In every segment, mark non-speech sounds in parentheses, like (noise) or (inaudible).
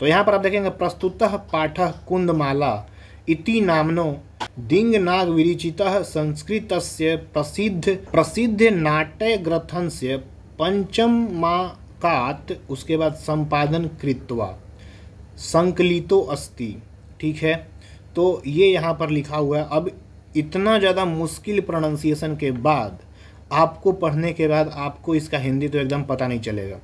तो यहाँ पर आप देखेंगे प्रस्तुतः पाठ कुंदमाला इति नामनो दिंग नाग विरिचित संस्कृत से प्रसिद्ध प्रसिद्ध नाट्य ग्रथन से पंचम का उसके बाद संपादन कृत्वा संकलितो अस्ति ठीक है तो ये यहाँ पर लिखा हुआ है अब इतना ज़्यादा मुश्किल प्रोनाउंसिएशन के बाद आपको पढ़ने के बाद आपको इसका हिंदी तो एकदम पता नहीं चलेगा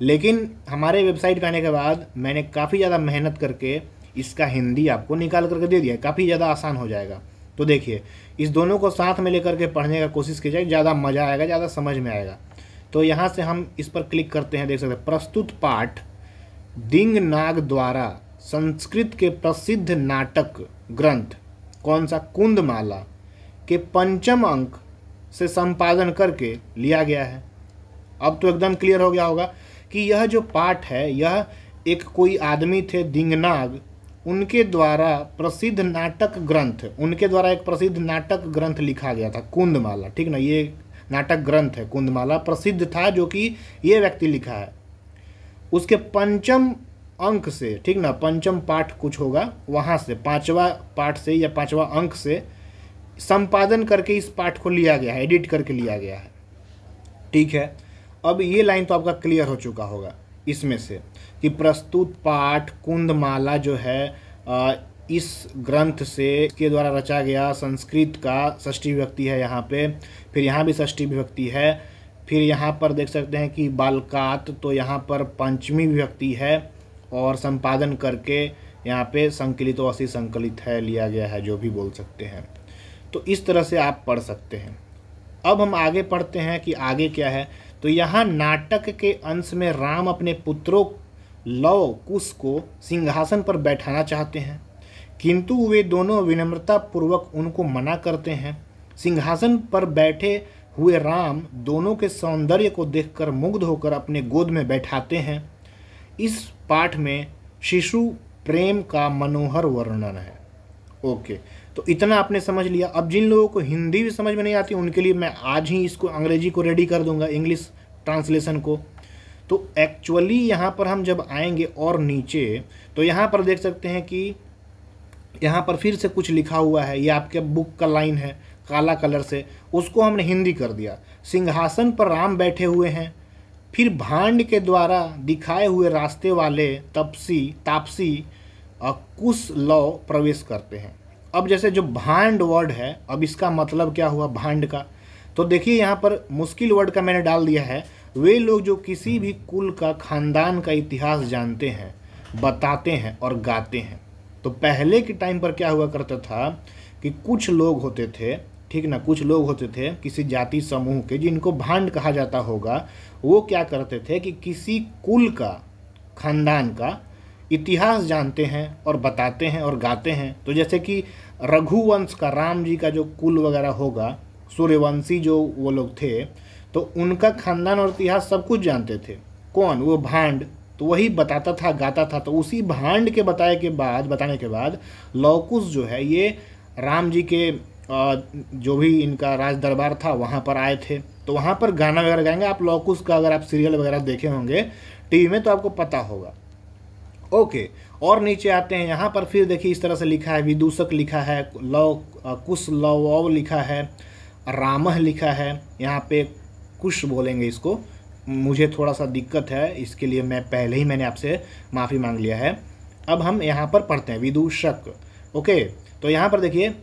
लेकिन हमारे वेबसाइट पर आने के बाद मैंने काफ़ी ज़्यादा मेहनत करके इसका हिंदी आपको निकाल करके दे दिया काफ़ी ज़्यादा आसान हो जाएगा तो देखिए इस दोनों को साथ में लेकर के पढ़ने का कोशिश की जाए ज़्यादा मज़ा आएगा ज़्यादा समझ में आएगा तो यहाँ से हम इस पर क्लिक करते हैं देख सकते हैं प्रस्तुत पाठ दिंग नाग द्वारा संस्कृत के प्रसिद्ध नाटक ग्रंथ कौन सा कुंदमाला के पंचम अंक से संपादन करके लिया गया है अब तो एकदम क्लियर हो गया होगा कि यह जो पाठ है यह एक कोई आदमी थे दिंगनाग उनके द्वारा प्रसिद्ध नाटक ग्रंथ उनके द्वारा एक प्रसिद्ध नाटक ग्रंथ लिखा गया था कुंदमाला ठीक ना ये नाटक ग्रंथ है कुंदमाला प्रसिद्ध था जो कि ये व्यक्ति लिखा है उसके पंचम अंक से ठीक ना पंचम पाठ कुछ होगा वहाँ से पांचवा पाठ से या पांचवा अंक से संपादन करके इस पाठ को लिया गया है एडिट करके लिया गया है ठीक है अब ये लाइन तो आपका क्लियर हो चुका होगा इसमें से कि प्रस्तुत पाठ कुंदमाला जो है इस ग्रंथ से के द्वारा रचा गया संस्कृत का षष्ठी विभक्ति है यहाँ पे फिर यहाँ भी षष्ठी विभक्ति है फिर यहाँ पर देख सकते हैं कि बालकात तो यहाँ पर पंचमी विभक्ति है और संपादन करके यहाँ पे संकलित और संकलित है लिया गया है जो भी बोल सकते हैं तो इस तरह से आप पढ़ सकते हैं अब हम आगे पढ़ते हैं कि आगे क्या है तो यहाँ नाटक के अंश में राम अपने पुत्रों लव कुश को सिंहासन पर बैठाना चाहते हैं किंतु वे दोनों पूर्वक उनको मना करते हैं सिंहासन पर बैठे हुए राम दोनों के सौंदर्य को देखकर मुग्ध होकर अपने गोद में बैठाते हैं इस पाठ में शिशु प्रेम का मनोहर वर्णन है ओके तो इतना आपने समझ लिया अब जिन लोगों को हिंदी भी समझ में नहीं आती उनके लिए मैं आज ही इसको अंग्रेजी को रेडी कर दूंगा इंग्लिश ट्रांसलेशन को तो एक्चुअली यहाँ पर हम जब आएंगे और नीचे तो यहाँ पर देख सकते हैं कि यहाँ पर फिर से कुछ लिखा हुआ है ये आपके बुक का लाइन है काला कलर से उसको हमने हिंदी कर दिया सिंहासन पर राम बैठे हुए हैं फिर भांड के द्वारा दिखाए हुए रास्ते वाले तपसी तापसी कुश लौ प्रवेश करते हैं अब जैसे जो भांड वर्ड है अब इसका मतलब क्या हुआ भांड का तो देखिए यहाँ पर मुश्किल वर्ड का मैंने डाल दिया है वे लोग जो किसी भी कुल का खानदान का इतिहास जानते हैं बताते हैं और गाते हैं तो पहले के टाइम पर क्या हुआ करता था कि कुछ लोग होते थे ठीक ना कुछ लोग होते थे किसी जाति समूह के जिनको भांड कहा जाता होगा वो क्या करते थे कि किसी कुल का खानदान का इतिहास जानते हैं और बताते हैं और गाते हैं तो जैसे कि रघुवंश का राम जी का जो कुल वगैरह होगा सूर्यवंशी जो वो लोग थे तो उनका खानदान और इतिहास सब कुछ जानते थे कौन वो भांड तो वही बताता था गाता था तो उसी भांड के बताए के बाद बताने के बाद लौकुस जो है ये राम जी के जो भी इनका राज दरबार था वहाँ पर आए थे तो वहाँ पर गाना वगैरह गाएंगे आप लौकुस का अगर आप सीरियल वगैरह देखे होंगे टीवी में तो आपको पता होगा ओके और नीचे आते हैं यहाँ पर फिर देखिए इस तरह से लिखा है विदूषक लिखा है लव कुश लव लिखा है रामह लिखा है यहाँ पे कुश बोलेंगे इसको मुझे थोड़ा सा दिक्कत है इसके लिए मैं पहले ही मैंने आपसे माफ़ी मांग लिया है अब हम यहाँ पर पढ़ते हैं विदूषक ओके तो यहाँ पर देखिए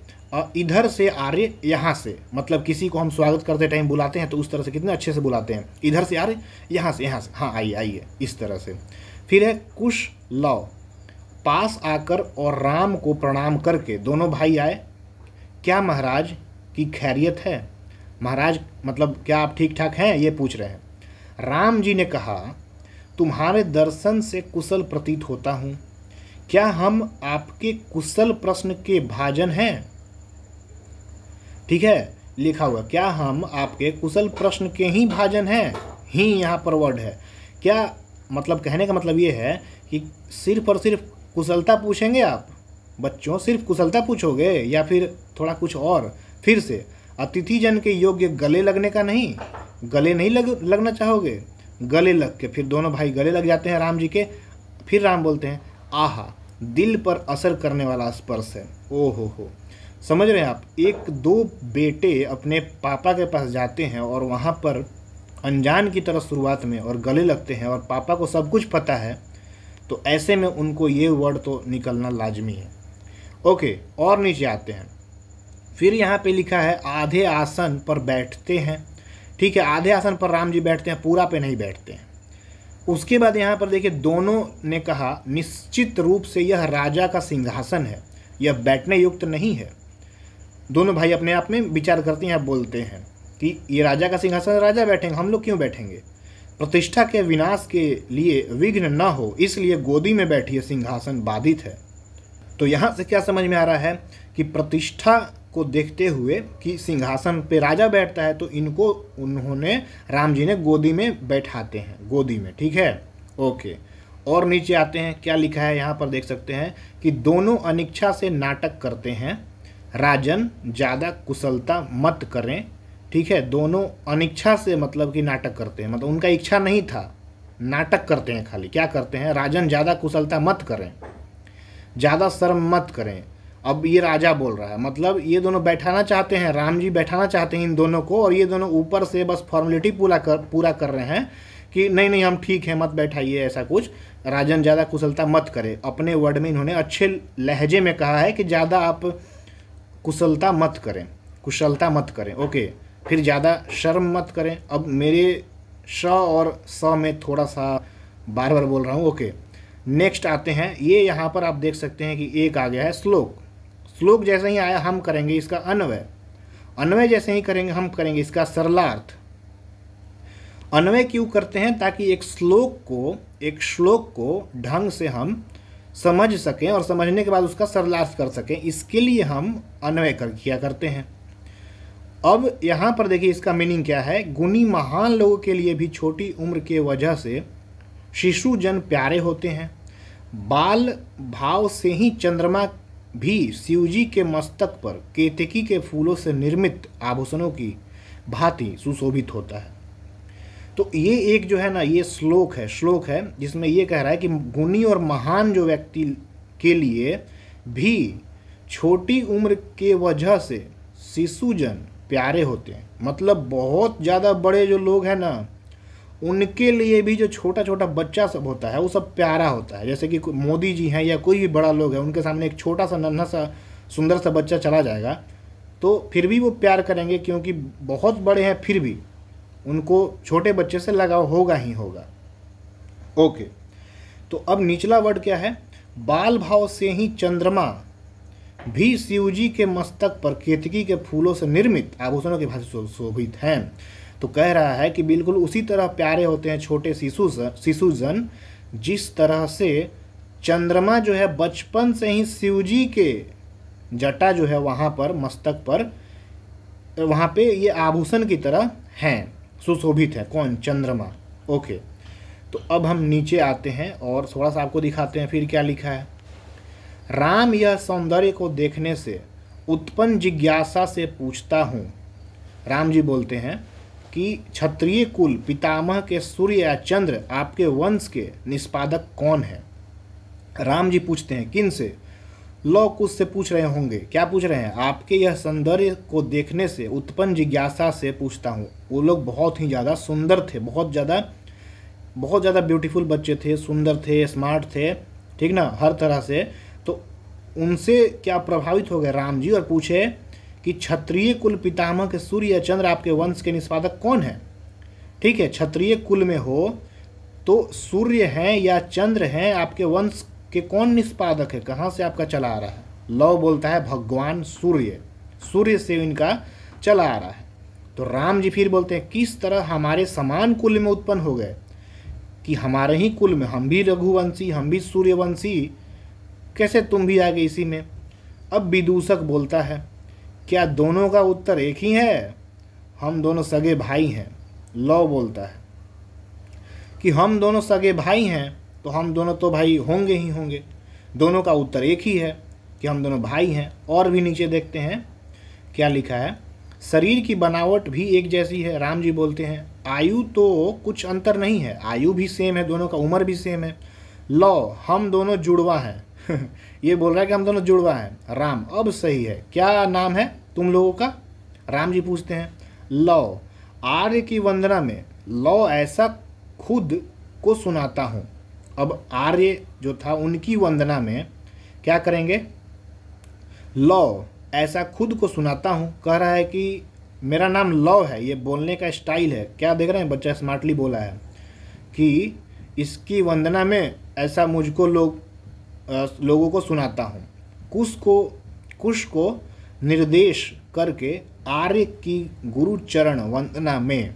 इधर से आर्य यहाँ से मतलब किसी को हम स्वागत करते टाइम बुलाते हैं तो उस तरह से कितने अच्छे से बुलाते हैं इधर से आर्य यहाँ से यहाँ से हाँ आइए आइए इस तरह से फिर है कुश लव पास आकर और राम को प्रणाम करके दोनों भाई आए क्या महाराज की खैरियत है महाराज मतलब क्या आप ठीक ठाक हैं ये पूछ रहे हैं राम जी ने कहा तुम्हारे दर्शन से कुशल प्रतीत होता हूँ क्या हम आपके कुशल प्रश्न के भाजन हैं ठीक है लिखा हुआ क्या हम आपके कुशल प्रश्न के ही भाजन हैं ही यहाँ पर वर्ड है क्या मतलब कहने का मतलब ये है कि सिर्फ और सिर्फ कुशलता पूछेंगे आप बच्चों सिर्फ कुशलता पूछोगे या फिर थोड़ा कुछ और फिर से अतिथि जन के योग्य गले लगने का नहीं गले नहीं लग लगना चाहोगे गले लग के फिर दोनों भाई गले लग जाते हैं राम जी के फिर राम बोलते हैं आहा दिल पर असर करने वाला स्पर्श है ओ हो हो समझ रहे हैं आप एक दो बेटे अपने पापा के पास जाते हैं और वहाँ पर अनजान की तरह शुरुआत में और गले लगते हैं और पापा को सब कुछ पता है तो ऐसे में उनको ये वर्ड तो निकलना लाजमी है ओके और नीचे आते हैं फिर यहाँ पे लिखा है आधे आसन पर बैठते हैं ठीक है आधे आसन पर राम जी बैठते हैं पूरा पे नहीं बैठते हैं उसके बाद यहाँ पर देखिए दोनों ने कहा निश्चित रूप से यह राजा का सिंहासन है यह बैठने युक्त नहीं है दोनों भाई अपने आप में विचार करते हैं बोलते हैं कि ये राजा का सिंहासन राजा बैठेंगे हम लोग क्यों बैठेंगे प्रतिष्ठा के विनाश के लिए विघ्न न हो इसलिए गोदी में बैठिए सिंहासन बाधित है तो यहाँ से क्या समझ में आ रहा है कि प्रतिष्ठा को देखते हुए कि सिंहासन पे राजा बैठता है तो इनको उन्होंने राम जी ने गोदी में बैठाते हैं गोदी में ठीक है ओके और नीचे आते हैं क्या लिखा है यहाँ पर देख सकते हैं कि दोनों अनिच्छा से नाटक करते हैं राजन ज़्यादा कुशलता मत करें ठीक है दोनों अनिच्छा से मतलब कि नाटक करते हैं मतलब उनका इच्छा नहीं था नाटक करते हैं खाली क्या करते हैं राजन ज़्यादा कुशलता मत करें ज़्यादा शर्म मत करें अब ये राजा बोल रहा है मतलब ये दोनों बैठाना चाहते हैं राम जी बैठाना चाहते हैं इन दोनों को और ये दोनों ऊपर से बस फॉर्मेलिटी पूरा कर पूरा कर रहे हैं कि नहीं नहीं हम ठीक हैं मत बैठाइए ऐसा कुछ राजन ज़्यादा कुशलता मत करें अपने वर्ड में इन्होंने अच्छे लहजे में कहा है कि ज़्यादा आप कुशलता मत करें कुशलता मत करें ओके फिर ज़्यादा शर्म मत करें अब मेरे श और स में थोड़ा सा बार बार बोल रहा हूँ ओके नेक्स्ट आते हैं ये यहाँ पर आप देख सकते हैं कि एक आ गया है श्लोक श्लोक जैसे ही आया हम करेंगे इसका अन्वय अन्वय जैसे ही करेंगे हम करेंगे इसका सरलार्थ अन्वय क्यों करते हैं ताकि एक श्लोक को एक श्लोक को ढंग से हम समझ सकें और समझने के बाद उसका सरलार्थ कर सकें इसके लिए हम अन्वय कर किया करते हैं अब यहाँ पर देखिए इसका मीनिंग क्या है गुणी महान लोगों के लिए भी छोटी उम्र के वजह से शिशु जन प्यारे होते हैं बाल भाव से ही चंद्रमा भी शिवजी के मस्तक पर केतकी के फूलों से निर्मित आभूषणों की भांति सुशोभित होता है तो ये एक जो है ना ये श्लोक है श्लोक है जिसमें ये कह रहा है कि गुणी और महान जो व्यक्ति के लिए भी छोटी उम्र के वजह से शिशुजन प्यारे होते हैं मतलब बहुत ज़्यादा बड़े जो लोग हैं ना उनके लिए भी जो छोटा छोटा बच्चा सब होता है वो सब प्यारा होता है जैसे कि मोदी जी हैं या कोई भी बड़ा लोग है उनके सामने एक छोटा सा नन्हा सा सुंदर सा बच्चा चला जाएगा तो फिर भी वो प्यार करेंगे क्योंकि बहुत बड़े हैं फिर भी उनको छोटे बच्चे से लगाव होगा ही होगा ओके तो अब निचला वर्ड क्या है बाल भाव से ही चंद्रमा भी शिवजी के मस्तक पर केतकी के फूलों से निर्मित आभूषणों की भाषा शोभित हैं तो कह रहा है कि बिल्कुल उसी तरह प्यारे होते हैं छोटे शिशु शिशुजन जिस तरह से चंद्रमा जो है बचपन से ही शिवजी के जटा जो है वहाँ पर मस्तक पर वहाँ पे ये आभूषण की तरह हैं सुशोभित है कौन चंद्रमा ओके तो अब हम नीचे आते हैं और थोड़ा सा आपको दिखाते हैं फिर क्या लिखा है राम यह सौंदर्य को देखने से उत्पन्न जिज्ञासा से पूछता हूँ राम जी बोलते हैं कि क्षत्रिय कुल पितामह के सूर्य या चंद्र आपके वंश के निष्पादक कौन है राम जी पूछते हैं किन से लौ कुछ से पूछ रहे होंगे क्या पूछ रहे हैं आपके यह सौंदर्य को देखने से उत्पन्न जिज्ञासा से पूछता हूँ वो लोग बहुत ही ज़्यादा सुंदर थे बहुत ज़्यादा बहुत ज़्यादा ब्यूटीफुल बच्चे थे सुंदर थे स्मार्ट थे ठीक ना हर तरह से उनसे क्या प्रभावित हो गए राम जी और पूछे कि क्षत्रिय कुल पितामह के सूर्य या चंद्र आपके वंश के निष्पादक कौन है ठीक है क्षत्रिय कुल में हो तो सूर्य हैं या चंद्र हैं आपके वंश के कौन निष्पादक है कहाँ से आपका चला आ रहा है लव बोलता है भगवान सूर्य सूर्य से इनका चला आ रहा है तो राम जी फिर बोलते हैं किस तरह हमारे समान कुल में उत्पन्न हो गए कि हमारे ही कुल में हम भी रघुवंशी हम भी सूर्यवंशी कैसे तुम भी आ गए इसी में अब विदूषक बोलता है क्या दोनों का उत्तर एक ही है हम दोनों सगे भाई हैं लव बोलता है कि हम दोनों सगे भाई हैं तो हम दोनों तो भाई होंगे ही होंगे दोनों का उत्तर एक ही है कि हम दोनों भाई हैं और भी नीचे देखते हैं क्या लिखा है शरीर की बनावट भी एक जैसी है राम जी बोलते हैं आयु तो कुछ अंतर नहीं है आयु भी सेम है दोनों का उम्र भी सेम है लौ हम दोनों जुड़वा हैं (laughs) ये बोल रहा है कि हम दोनों जुड़वा हैं राम अब सही है क्या नाम है तुम लोगों का राम जी पूछते हैं लौ आर्य की वंदना में लौ ऐसा खुद को सुनाता हूँ अब आर्य जो था उनकी वंदना में क्या करेंगे लौ ऐसा खुद को सुनाता हूँ कह रहा है कि मेरा नाम लौ है ये बोलने का स्टाइल है क्या देख रहे हैं बच्चा स्मार्टली बोला है कि इसकी वंदना में ऐसा मुझको लोग लोगों को सुनाता हूँ कुश को कुश को निर्देश करके आर्य की गुरु चरण वंदना में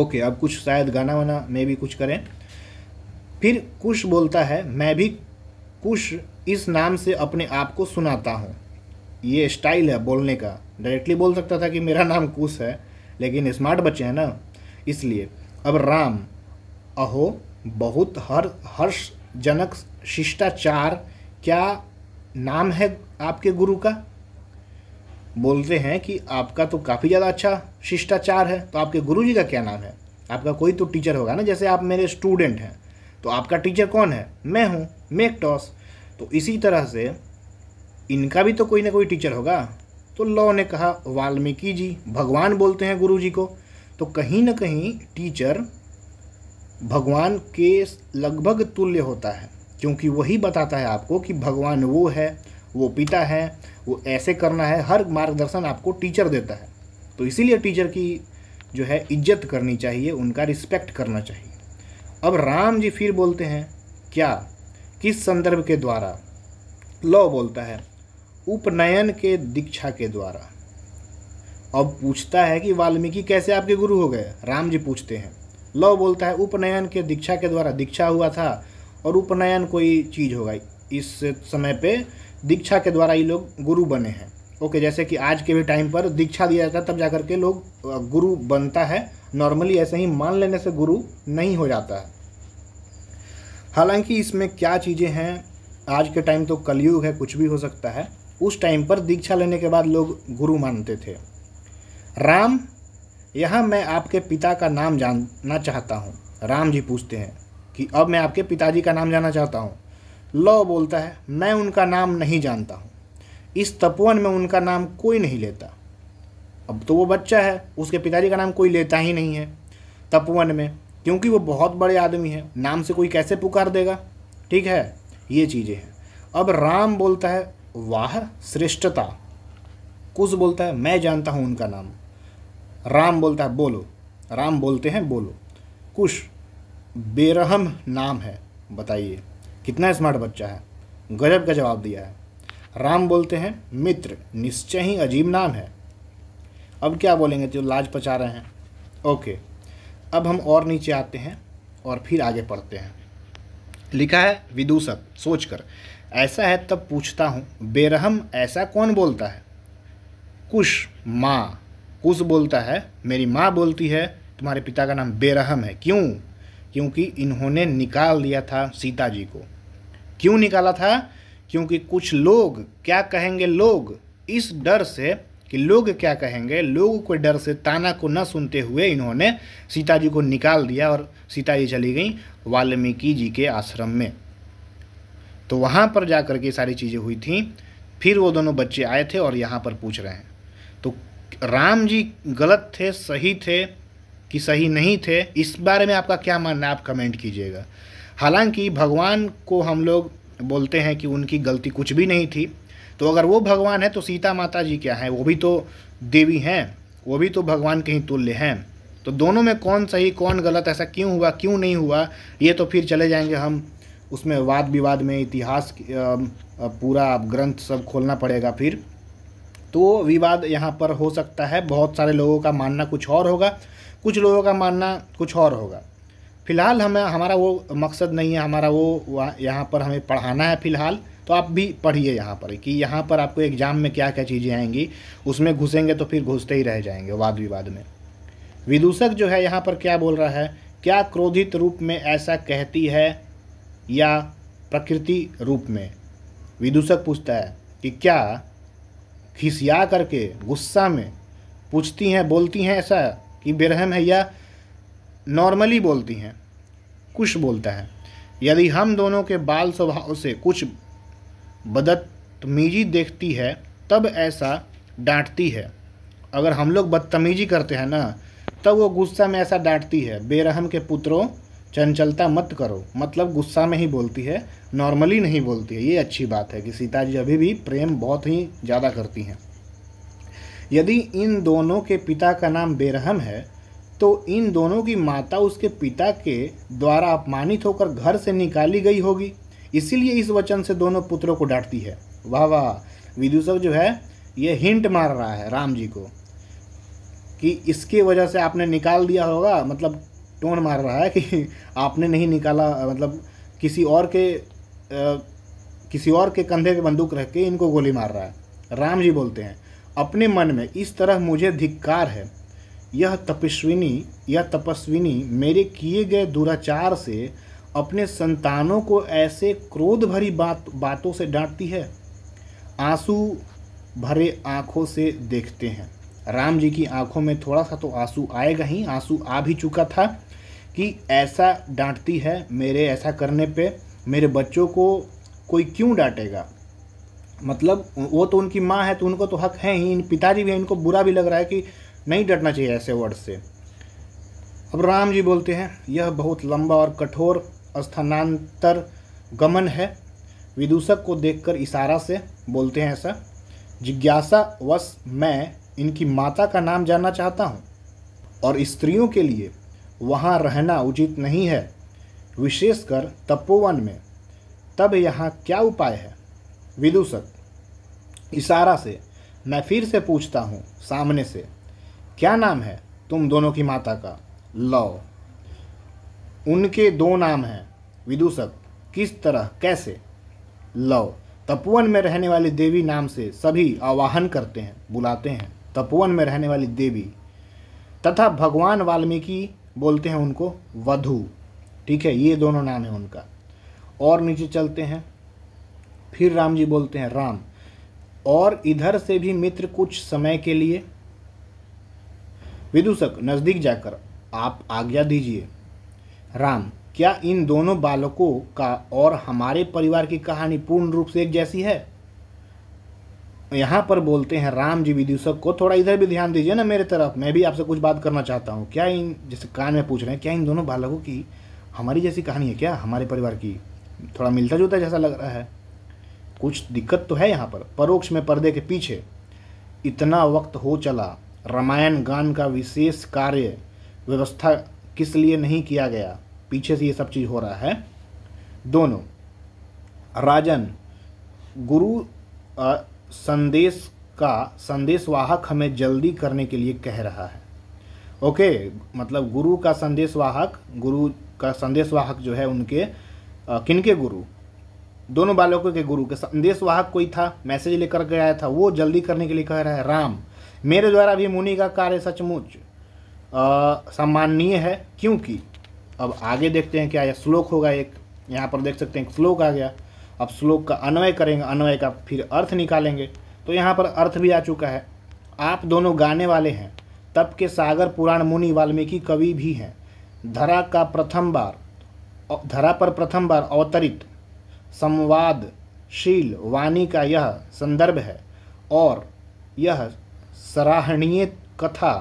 ओके अब कुछ शायद गाना वाना में भी कुछ करें फिर कुश बोलता है मैं भी कुश इस नाम से अपने आप को सुनाता हूँ ये स्टाइल है बोलने का डायरेक्टली बोल सकता था कि मेरा नाम कुश है लेकिन स्मार्ट बच्चे हैं ना इसलिए अब राम अहो बहुत हर हर्षजनक शिष्टाचार क्या नाम है आपके गुरु का बोलते हैं कि आपका तो काफ़ी ज़्यादा अच्छा शिष्टाचार है तो आपके गुरु जी का क्या नाम है आपका कोई तो टीचर होगा ना जैसे आप मेरे स्टूडेंट हैं तो आपका टीचर कौन है मैं हूँ मेक टॉस तो इसी तरह से इनका भी तो कोई ना कोई टीचर होगा तो लॉ ने कहा वाल्मीकि जी भगवान बोलते हैं गुरु जी को तो कहीं ना कहीं टीचर भगवान के लगभग तुल्य होता है क्योंकि वही बताता है आपको कि भगवान वो है वो पिता है वो ऐसे करना है हर मार्गदर्शन आपको टीचर देता है तो इसीलिए टीचर की जो है इज्जत करनी चाहिए उनका रिस्पेक्ट करना चाहिए अब राम जी फिर बोलते हैं क्या किस संदर्भ के द्वारा लॉ बोलता है उपनयन के दीक्षा के द्वारा अब पूछता है कि वाल्मीकि कैसे आपके गुरु हो गए राम जी पूछते हैं लॉ बोलता है उपनयन के दीक्षा के द्वारा दीक्षा हुआ था और उपनयन कोई चीज़ होगा इस समय पे दीक्षा के द्वारा ये लोग गुरु बने हैं ओके जैसे कि आज के भी टाइम पर दीक्षा दिया जाता है तब जा के लोग गुरु बनता है नॉर्मली ऐसे ही मान लेने से गुरु नहीं हो जाता है हालांकि इसमें क्या चीज़ें हैं आज के टाइम तो कलयुग है कुछ भी हो सकता है उस टाइम पर दीक्षा लेने के बाद लोग गुरु मानते थे राम यहाँ मैं आपके पिता का नाम जानना चाहता हूँ राम जी पूछते हैं कि अब मैं आपके पिताजी का नाम जाना चाहता हूँ लो बोलता है मैं उनका नाम नहीं जानता हूँ इस तपवन में उनका नाम कोई नहीं लेता अब तो वो बच्चा है उसके पिताजी का नाम कोई लेता ही नहीं है तपवन में क्योंकि वो बहुत बड़े आदमी है नाम से कोई कैसे पुकार देगा ठीक है ये चीज़ें हैं अब राम बोलता है वाह श्रेष्ठता कुछ बोलता है मैं जानता हूँ उनका नाम राम बोलता है बोलो राम बोलते हैं बोलो कुश बेरहम नाम है बताइए कितना स्मार्ट बच्चा है गजब का जवाब दिया है राम बोलते हैं मित्र निश्चय ही अजीब नाम है अब क्या बोलेंगे जो लाज पचा रहे हैं ओके अब हम और नीचे आते हैं और फिर आगे पढ़ते हैं लिखा है विदूषक सोचकर ऐसा है तब पूछता हूँ बेरहम ऐसा कौन बोलता है कुश माँ कुश बोलता है मेरी माँ बोलती है तुम्हारे पिता का नाम बेरहम है क्यों क्योंकि इन्होंने निकाल दिया था सीता जी को क्यों निकाला था क्योंकि कुछ लोग क्या कहेंगे लोग इस डर से कि लोग क्या कहेंगे लोग के डर से ताना को न सुनते हुए इन्होंने सीता जी को निकाल दिया और सीता जी चली गई वाल्मीकि जी के आश्रम में तो वहाँ पर जा कर के सारी चीज़ें हुई थी फिर वो दोनों बच्चे आए थे और यहाँ पर पूछ रहे हैं तो राम जी गलत थे सही थे कि सही नहीं थे इस बारे में आपका क्या मानना है आप कमेंट कीजिएगा हालांकि भगवान को हम लोग बोलते हैं कि उनकी गलती कुछ भी नहीं थी तो अगर वो भगवान है तो सीता माता जी क्या हैं वो भी तो देवी हैं वो भी तो भगवान के ही तुल्य हैं तो दोनों में कौन सही कौन गलत ऐसा क्यों हुआ क्यों नहीं हुआ ये तो फिर चले जाएंगे हम उसमें वाद विवाद में इतिहास पूरा ग्रंथ सब खोलना पड़ेगा फिर तो विवाद यहाँ पर हो सकता है बहुत सारे लोगों का मानना कुछ और होगा कुछ लोगों का मानना कुछ और होगा फ़िलहाल हमें हमारा वो मकसद नहीं है हमारा वो यहाँ पर हमें पढ़ाना है फ़िलहाल तो आप भी पढ़िए यहाँ पर कि यहाँ पर आपको एग्ज़ाम में क्या क्या चीज़ें आएंगी उसमें घुसेंगे तो फिर घुसते ही रह जाएंगे वाद विवाद में विदूषक जो है यहाँ पर क्या बोल रहा है क्या क्रोधित रूप में ऐसा कहती है या प्रकृति रूप में विदूषक पूछता है कि क्या खिसिया करके गुस्सा में पूछती हैं बोलती हैं ऐसा कि बेरहम है या नॉर्मली बोलती हैं कुश बोलता है यदि हम दोनों के बाल स्वभाव से कुछ बदतमीजी देखती है तब ऐसा डांटती है अगर हम लोग बदतमीजी करते हैं ना तब वो गुस्सा में ऐसा डांटती है बेरहम के पुत्रों चंचलता मत करो मतलब गुस्सा में ही बोलती है नॉर्मली नहीं बोलती है ये अच्छी बात है कि सीता जी अभी भी प्रेम बहुत ही ज़्यादा करती हैं यदि इन दोनों के पिता का नाम बेरहम है तो इन दोनों की माता उसके पिता के द्वारा अपमानित होकर घर से निकाली गई होगी इसीलिए इस वचन से दोनों पुत्रों को डांटती है वाह वाह विदूषक जो है ये हिंट मार रहा है राम जी को कि इसके वजह से आपने निकाल दिया होगा मतलब टोन मार रहा है कि (laughs) आपने नहीं निकाला मतलब किसी और के आ, किसी और के कंधे पे बंदूक रख के इनको गोली मार रहा है राम जी बोलते हैं अपने मन में इस तरह मुझे धिक्कार है यह तपस्विनी यह तपस्विनी मेरे किए गए दुराचार से अपने संतानों को ऐसे क्रोध भरी बात बातों से डांटती है आंसू भरे आँखों से देखते हैं राम जी की आंखों में थोड़ा सा तो आंसू आएगा ही आंसू आ भी चुका था कि ऐसा डांटती है मेरे ऐसा करने पे मेरे बच्चों को कोई क्यों डांटेगा मतलब वो तो उनकी माँ है तो उनको तो हक है ही पिताजी भी हैं इनको बुरा भी लग रहा है कि नहीं डरना चाहिए ऐसे वर्ड से अब राम जी बोलते हैं यह बहुत लंबा और कठोर स्थानांतर गमन है विदूषक को देखकर इशारा से बोलते हैं ऐसा जिज्ञासा वश मैं इनकी माता का नाम जानना चाहता हूँ और स्त्रियों के लिए वहाँ रहना उचित नहीं है विशेषकर तपोवन में तब यहाँ क्या उपाय है विदूषक इशारा से मैं फिर से पूछता हूँ सामने से क्या नाम है तुम दोनों की माता का लौ उनके दो नाम हैं विदूषक किस तरह कैसे लौ तपोवन में रहने वाली देवी नाम से सभी आवाहन करते हैं बुलाते हैं तपोवन में रहने वाली देवी तथा भगवान वाल्मीकि बोलते हैं उनको वधु ठीक है ये दोनों नाम है उनका और नीचे चलते हैं फिर राम जी बोलते हैं राम और इधर से भी मित्र कुछ समय के लिए विदूषक नज़दीक जाकर आप आज्ञा दीजिए राम क्या इन दोनों बालकों का और हमारे परिवार की कहानी पूर्ण रूप से एक जैसी है यहाँ पर बोलते हैं राम जी विदूषक को थोड़ा इधर भी ध्यान दीजिए ना मेरे तरफ मैं भी आपसे कुछ बात करना चाहता हूँ क्या इन जैसे कान में पूछ रहे हैं क्या इन दोनों बालकों की हमारी जैसी कहानी है क्या हमारे परिवार की थोड़ा मिलता जुलता जैसा लग रहा है कुछ दिक्कत तो है यहाँ पर परोक्ष में पर्दे के पीछे इतना वक्त हो चला रामायण गान का विशेष कार्य व्यवस्था किस लिए नहीं किया गया पीछे से ये सब चीज़ हो रहा है दोनों राजन गुरु आ, संदेश का संदेशवाहक हमें जल्दी करने के लिए कह रहा है ओके मतलब गुरु का संदेशवाहक गुरु का संदेशवाहक जो है उनके किनके गुरु दोनों बालकों के गुरु के संदेशवाहक कोई था मैसेज लेकर के आया था वो जल्दी करने के लिए कह रहा है राम मेरे द्वारा भी मुनि का कार्य सचमुच सम्माननीय है क्योंकि अब आगे देखते हैं क्या यह श्लोक होगा एक यहाँ पर देख सकते हैं श्लोक आ गया अब श्लोक का अन्वय करेंगे अन्वय का फिर अर्थ निकालेंगे तो यहाँ पर अर्थ भी आ चुका है आप दोनों गाने वाले हैं तप के सागर पुराण मुनि वाल्मीकि कवि भी हैं धरा का प्रथम बार धरा पर प्रथम बार अवतरित संवादशील वाणी का यह संदर्भ है और यह सराहनीय कथा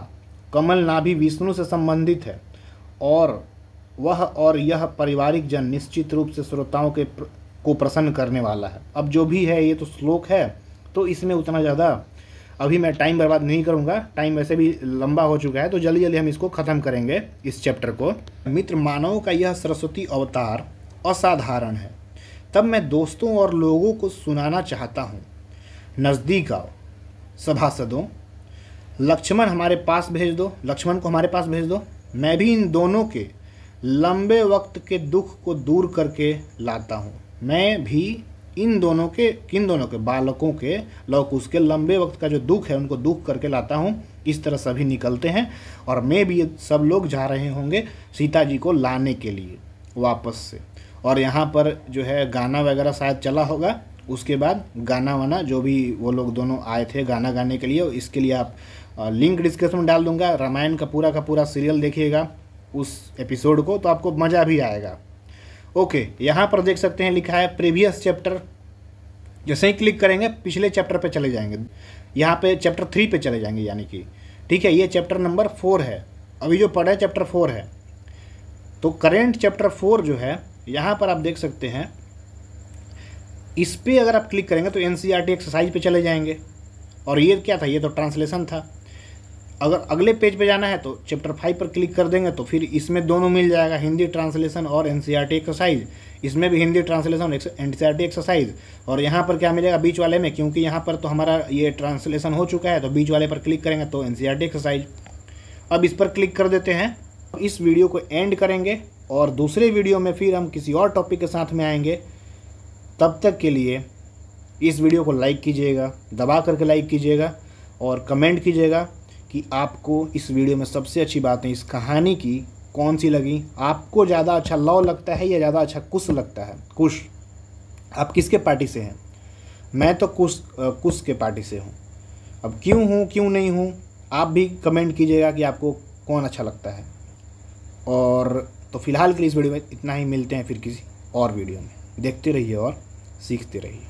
कमल नाभि विष्णु से संबंधित है और वह और यह पारिवारिक जन निश्चित रूप से श्रोताओं के प्र, को प्रसन्न करने वाला है अब जो भी है ये तो श्लोक है तो इसमें उतना ज़्यादा अभी मैं टाइम बर्बाद नहीं करूँगा टाइम वैसे भी लंबा हो चुका है तो जल्दी जल्दी हम इसको ख़त्म करेंगे इस चैप्टर को मित्र मानव का यह सरस्वती अवतार असाधारण है तब मैं दोस्तों और लोगों को सुनाना चाहता हूँ नज़दीक आओ सभासदों लक्ष्मण हमारे पास भेज दो लक्ष्मण को हमारे पास भेज दो मैं भी इन दोनों के लंबे वक्त के दुख को दूर करके लाता हूँ मैं भी इन दोनों के किन दोनों के बालकों के लौकूस के लंबे वक्त का जो दुख है उनको दुख करके लाता हूँ इस तरह सभी निकलते हैं और मैं भी सब लोग जा रहे होंगे सीता जी को लाने के लिए वापस से और यहाँ पर जो है गाना वगैरह शायद चला होगा उसके बाद गाना वाना जो भी वो लोग दोनों आए थे गाना गाने के लिए इसके लिए आप लिंक डिस्क्रिप्शन में डाल दूंगा रामायण का पूरा का पूरा सीरियल देखिएगा उस एपिसोड को तो आपको मज़ा भी आएगा ओके यहाँ पर देख सकते हैं लिखा है प्रीवियस चैप्टर जैसे ही क्लिक करेंगे पिछले चैप्टर पे चले जाएंगे यहाँ पे चैप्टर थ्री पे चले जाएंगे यानी कि ठीक है ये चैप्टर नंबर फोर है अभी जो पढ़ा है चैप्टर फोर है तो करेंट चैप्टर फोर जो है यहाँ पर आप देख सकते हैं इस पर अगर आप क्लिक करेंगे तो एन एक्सरसाइज e पे चले जाएंगे और ये क्या था ये तो ट्रांसलेशन था अगर अगले पेज पे जाना है तो चैप्टर फाइव पर क्लिक कर देंगे तो फिर इसमें दोनों मिल जाएगा हिंदी ट्रांसलेशन और एन एक्सरसाइज e इसमें भी हिंदी ट्रांसलेशन एन सी एक्सरसाइज और यहाँ पर क्या मिलेगा बीच वाले में क्योंकि यहाँ पर तो हमारा ये ट्रांसलेशन हो चुका है तो बीच वाले पर क्लिक करेंगे तो एन एक्सरसाइज e अब इस पर क्लिक कर देते हैं इस वीडियो को एंड करेंगे और दूसरे वीडियो में फिर हम किसी और टॉपिक के साथ में आएंगे तब तक के लिए इस वीडियो को लाइक कीजिएगा दबा करके लाइक कीजिएगा और कमेंट कीजिएगा कि आपको इस वीडियो में सबसे अच्छी बातें इस कहानी की कौन सी लगी आपको ज़्यादा अच्छा लव लगता है या ज़्यादा अच्छा कुश लगता है कुश आप किसके पार्टी से हैं मैं तो कुश कुश के पार्टी से हूँ अब क्यों हूँ क्यों नहीं हूँ आप भी कमेंट कीजिएगा कि आपको कौन अच्छा लगता है और तो फिलहाल के लिए इस वीडियो में इतना ही मिलते हैं फिर किसी और वीडियो में देखते रहिए और सीखते रहिए